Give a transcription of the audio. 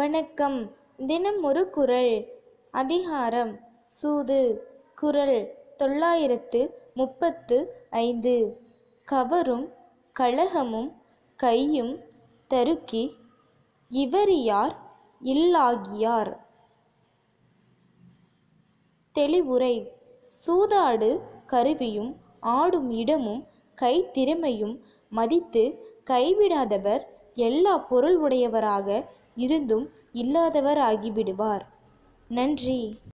வணக்கம் தினம் ஒரு குரல் அதிகாரம் சூது குரல் தொள்ளாயிரத்து முப்பத்து ஐந்து கவரும் கழகமும் கையும் தருக்கி இவரியார் இல்லாகியார் தெளிவுரை சூதாடு கருவியும் ஆடும் இடமும் கைத்திறமையும் மதித்து கைவிடாதவர் எல்லா பொருள் உடையவராக இருந்தும் இல்லாதவராகிவிடுவார் நன்றி